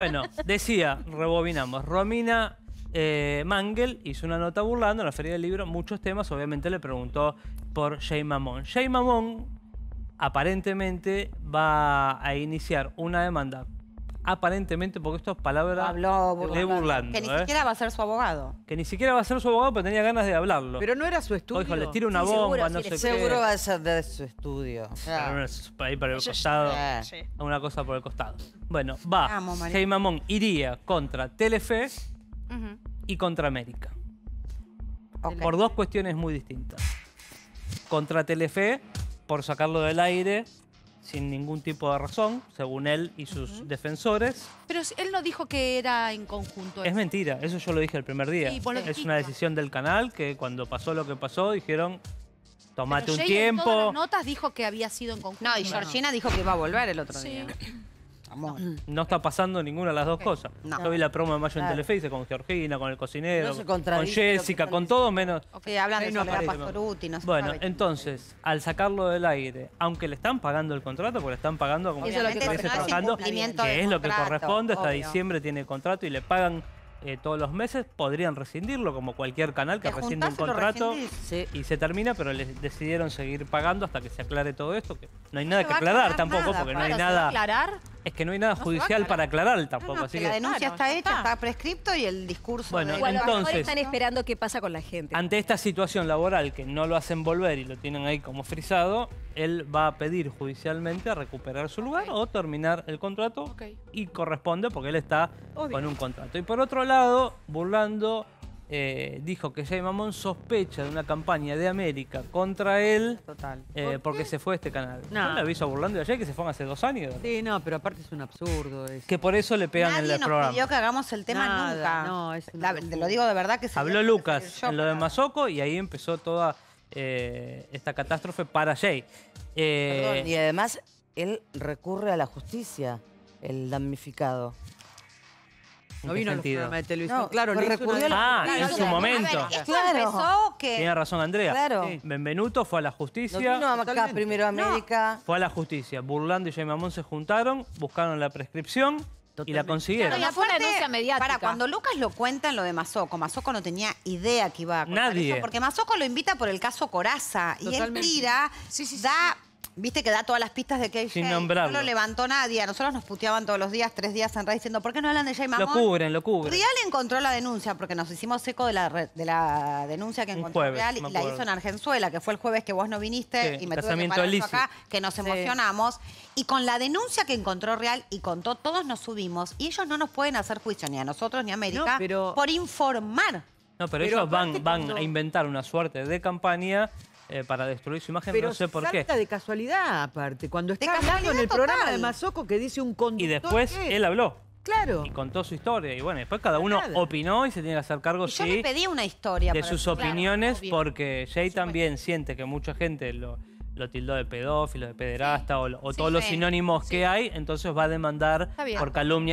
Bueno, decía, rebobinamos, Romina eh, Mangel hizo una nota burlando en la feria del libro muchos temas, obviamente le preguntó por Jay Mamón. Jay Mamón aparentemente va a iniciar una demanda aparentemente, porque esto es palabra de burlando, ¿eh? Que ni siquiera va a ser su abogado. Que ni siquiera va a ser su abogado, pero tenía ganas de hablarlo. Pero no era su estudio. Ojo, le tira una bomba, seguro, no Seguro va a ser de su estudio. Claro. para el costado. Una cosa por el costado. Bueno, va. Jay Mamón iría contra Telefe y contra América. Por dos cuestiones muy distintas. Contra Telefe, por sacarlo del aire, sin ningún tipo de razón, según él y sus defensores. Pero él no dijo que era en conjunto. Es mentira, eso yo lo dije el primer día. es una decisión del canal que cuando pasó lo que pasó dijeron, tomate un tiempo. notas dijo que había sido en conjunto. No, y Georgina dijo que iba a volver el otro día. Mm. No está pasando ninguna de las dos cosas. Yo vi la promo de Mayo en Telefe, con Georgina, con el cocinero, con Jessica, con todo menos... hablan de Pastoruti, no Bueno, entonces, al sacarlo del aire, aunque le están pagando el contrato, porque le están pagando como que que es lo que corresponde, hasta diciembre tiene el contrato y le pagan eh, todos los meses, podrían rescindirlo como cualquier canal que rescinde un contrato y se termina, pero les decidieron seguir pagando hasta que se aclare todo esto, que no hay nada que aclarar tampoco, porque no hay nada... aclarar? Es que no hay nada judicial para aclarar tampoco. la denuncia está hecha, está. prescripto y el discurso... Bueno, entonces... están esperando qué pasa con la gente. Ante esta situación laboral que no lo hacen volver y lo tienen ahí como frisado, él va a pedir judicialmente a recuperar su lugar o terminar el contrato y corresponde porque él está con un contrato. Y por otro lado, burlando eh, dijo que Jay Mamón sospecha de una campaña de América contra él eh, porque se fue a este canal. No. Yo le aviso a Burlando que se fue hace dos años. Sí, no, pero aparte es un absurdo. Que por eso le pegan en el nos programa. pidió que hagamos el tema nunca. No, te lo digo de verdad que se Habló Lucas en lo de Mazoco y ahí empezó toda eh, esta catástrofe para Jay. y además él recurre a la justicia, el damnificado. No vino el sentido? de televisión. claro, pues le Ah, en su momento. Tiene razón Andrea. Claro. Benvenuto fue a la justicia. No, a acá primero a América. Fue a la justicia. Burlando y Jaime se juntaron, buscaron la prescripción. Y la consiguieron. Claro, y fue Para, cuando Lucas lo cuenta en lo de Mazoco, Mazoco no tenía idea que iba a Nadie. porque Mazoco lo invita por el caso Coraza. Y él tira, da Viste que da todas las pistas de que Sin No lo levantó nadie. nosotros nos puteaban todos los días, tres días en red, diciendo, ¿por qué no hablan de Jay Mamón? Lo cubren, lo cubren. Real encontró la denuncia, porque nos hicimos eco de la, de la denuncia que encontró Real y la hizo en Argenzuela, que fue el jueves que vos no viniste y me tuve que acá, que nos emocionamos. Y con la denuncia que encontró Real y contó, todos nos subimos. Y ellos no nos pueden hacer juicio, ni a nosotros ni a América, por informar. No, pero, ellos van, van a inventar una suerte de campaña eh, para destruir su imagen, Pero no sé por qué. Pero de casualidad, aparte. Cuando está hablando en el programa de Mazoco que dice un conductor... Y después él habló. Claro. Y contó su historia. Y bueno, después cada uno opinó y se tiene que hacer cargo, sí, yo le una historia. De sus opiniones, porque Jay también siente que mucha gente lo, lo tildó de pedófilo, de pederasta, o, todos los sinónimos que hay, entonces va a demandar por calumnia.